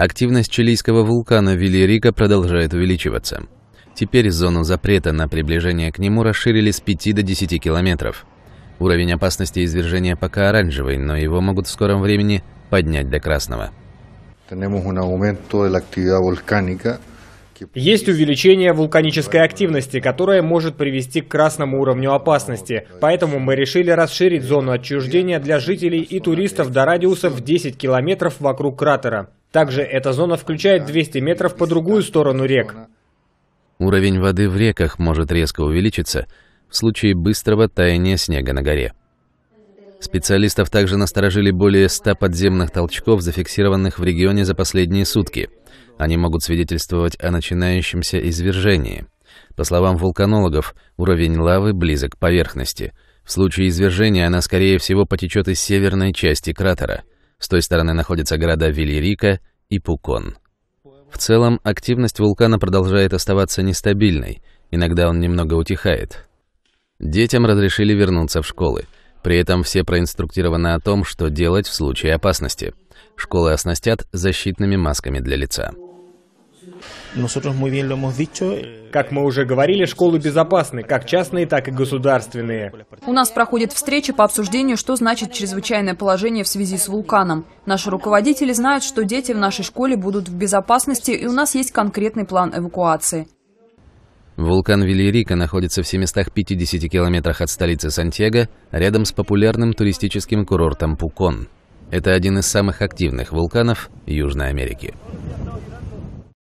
Активность чилийского вулкана Вильярика продолжает увеличиваться. Теперь зону запрета на приближение к нему расширили с 5 до 10 километров. Уровень опасности извержения пока оранжевый, но его могут в скором времени поднять до красного. Есть увеличение вулканической активности, которое может привести к красному уровню опасности. Поэтому мы решили расширить зону отчуждения для жителей и туристов до радиуса в 10 километров вокруг кратера. Также эта зона включает 200 метров по другую сторону рек. Уровень воды в реках может резко увеличиться в случае быстрого таяния снега на горе. Специалистов также насторожили более 100 подземных толчков, зафиксированных в регионе за последние сутки. Они могут свидетельствовать о начинающемся извержении. По словам вулканологов, уровень лавы близок к поверхности. В случае извержения она, скорее всего, потечет из северной части кратера. С той стороны находятся города Вильерика и Пукон. В целом, активность вулкана продолжает оставаться нестабильной, иногда он немного утихает. Детям разрешили вернуться в школы. При этом все проинструктированы о том, что делать в случае опасности. Школы оснастят защитными масками для лица. Eh, как мы уже говорили, школы безопасны, как частные, так и государственные. У нас проходит встреча по обсуждению, что значит чрезвычайное положение в связи с вулканом. Наши руководители знают, что дети в нашей школе будут в безопасности, и у нас есть конкретный план эвакуации. Вулкан Вильярика находится в 750 километрах от столицы Сантьяго, рядом с популярным туристическим курортом Пукон. Это один из самых активных вулканов Южной Америки.